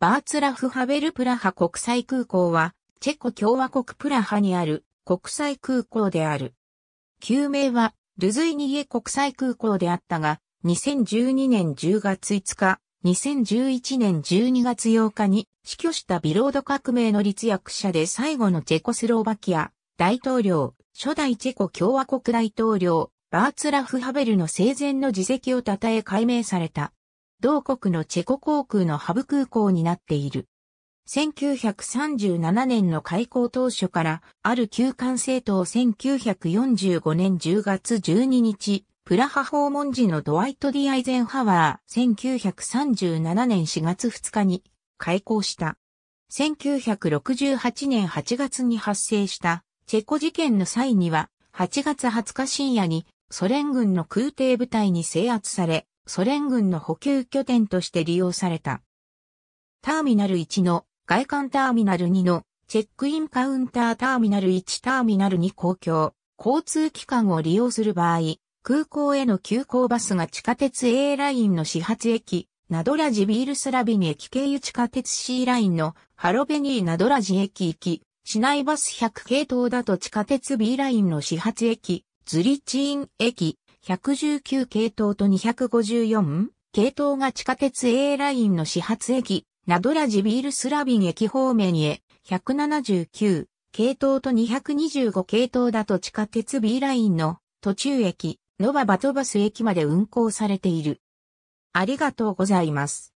バーツラフハベルプラハ国際空港は、チェコ共和国プラハにある国際空港である。旧名は、ルズイニエ国際空港であったが、2012年10月5日、2011年12月8日に死去したビロード革命の立役者で最後のチェコスロバキア大統領、初代チェコ共和国大統領、バーツラフ・ハベルの生前の自責を称え解明された。同国のチェコ航空のハブ空港になっている。1937年の開港当初からある旧管制塔1945年10月12日、プラハ訪問時のドワイト・ディ・アイゼンハワー1937年4月2日に開港した。1968年8月に発生したチェコ事件の際には8月20日深夜にソ連軍の空挺部隊に制圧され、ソ連軍の補給拠点として利用された。ターミナル1の外観ターミナル2のチェックインカウンターターミナル1ターミナル2公共交通機関を利用する場合、空港への急行バスが地下鉄 A ラインの始発駅、ナドラジビールスラビニ駅経由地下鉄 C ラインのハロベニーナドラジ駅行き、市内バス100系統だと地下鉄 B ラインの始発駅、ズリチーン駅、119系統と254系統が地下鉄 A ラインの始発駅、ナドラジビールスラビン駅方面へ、179系統と225系統だと地下鉄 B ラインの途中駅、ノババトバス駅まで運行されている。ありがとうございます。